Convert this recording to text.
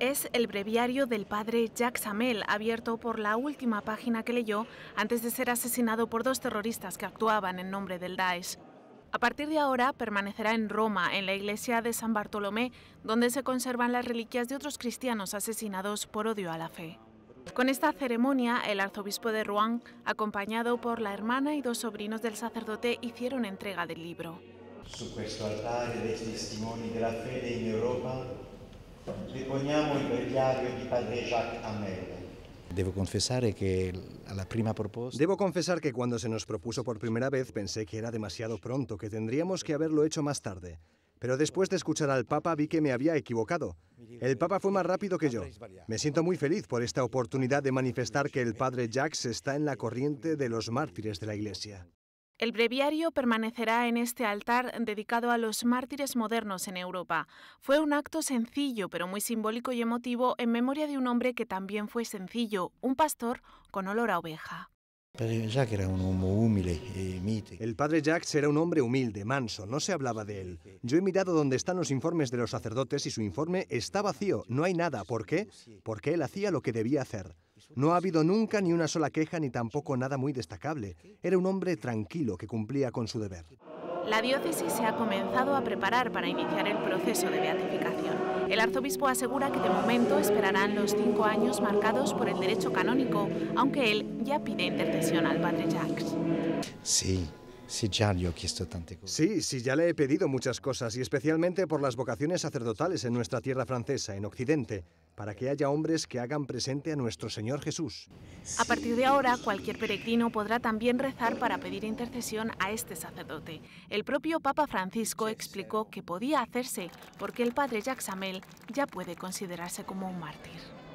Es el breviario del padre Jacques Amel, abierto por la última página que leyó antes de ser asesinado por dos terroristas que actuaban en nombre del Daesh. A partir de ahora permanecerá en Roma, en la iglesia de San Bartolomé, donde se conservan las reliquias de otros cristianos asesinados por odio a la fe. Con esta ceremonia, el arzobispo de Rouen, acompañado por la hermana y dos sobrinos del sacerdote, hicieron entrega del libro. Su testimoni la Europa Debo confesar que a la Debo confesar que cuando se nos propuso por primera vez pensé que era demasiado pronto, que tendríamos que haberlo hecho más tarde. Pero después de escuchar al Papa vi que me había equivocado. El Papa fue más rápido que yo. Me siento muy feliz por esta oportunidad de manifestar que el Padre Jacques está en la corriente de los mártires de la Iglesia. El breviario permanecerá en este altar dedicado a los mártires modernos en Europa. Fue un acto sencillo, pero muy simbólico y emotivo en memoria de un hombre que también fue sencillo, un pastor con olor a oveja. Eh, El padre Jacques era un hombre humilde, manso, no se hablaba de él. Yo he mirado donde están los informes de los sacerdotes y su informe está vacío, no hay nada. ¿Por qué? Porque él hacía lo que debía hacer. No ha habido nunca ni una sola queja ni tampoco nada muy destacable. Era un hombre tranquilo que cumplía con su deber. La diócesis se ha comenzado a preparar para iniciar el proceso de beatificación. El arzobispo asegura que de momento esperarán los cinco años marcados por el derecho canónico, aunque él ya pide intercesión al padre Jacques. Sí, Sí, ya le he pedido Sí, sí, ya le he pedido muchas cosas, y especialmente por las vocaciones sacerdotales en nuestra tierra francesa, en Occidente para que haya hombres que hagan presente a nuestro Señor Jesús. A partir de ahora, cualquier peregrino podrá también rezar para pedir intercesión a este sacerdote. El propio Papa Francisco explicó que podía hacerse porque el padre Jacques Amel ya puede considerarse como un mártir.